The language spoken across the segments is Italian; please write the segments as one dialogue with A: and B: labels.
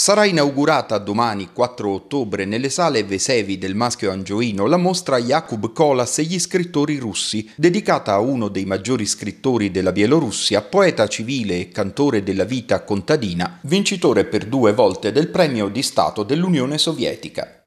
A: Sarà inaugurata domani 4 ottobre nelle sale Vesevi del maschio angioino la mostra Jakub Kolas e gli scrittori russi, dedicata a uno dei maggiori scrittori della Bielorussia, poeta civile e cantore della vita contadina, vincitore per due volte del premio di Stato dell'Unione Sovietica.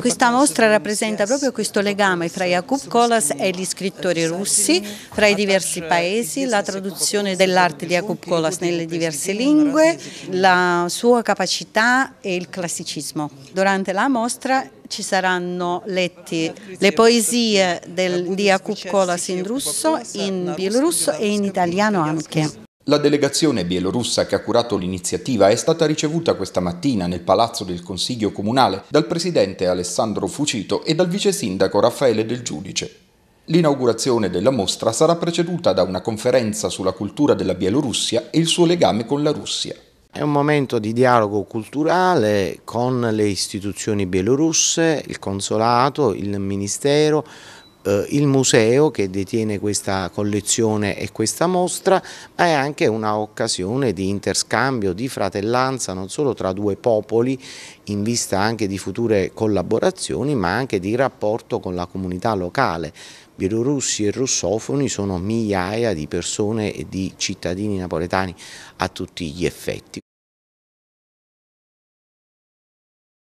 B: Questa mostra rappresenta proprio questo legame fra Jakub Kolas e gli scrittori russi, tra i diversi paesi, la traduzione dell'arte di Jakub Kolas nelle diverse lingue, la sua capacità e il classicismo. Durante la mostra ci saranno letti le poesie del, di Jakub Kolas in russo, in bielorusso e in italiano anche.
A: La delegazione bielorussa che ha curato l'iniziativa è stata ricevuta questa mattina nel Palazzo del Consiglio Comunale dal presidente Alessandro Fucito e dal vice sindaco Raffaele Del Giudice. L'inaugurazione della mostra sarà preceduta da una conferenza sulla cultura della Bielorussia e il suo legame con la
C: Russia. È un momento di dialogo culturale con le istituzioni bielorusse, il consolato, il ministero, eh, il museo che detiene questa collezione e questa mostra, ma è anche un'occasione di interscambio, di fratellanza non solo tra due popoli in vista anche di future collaborazioni, ma anche di rapporto con la comunità locale. Bielorussi e russofoni sono migliaia di persone e di cittadini napoletani a tutti gli effetti.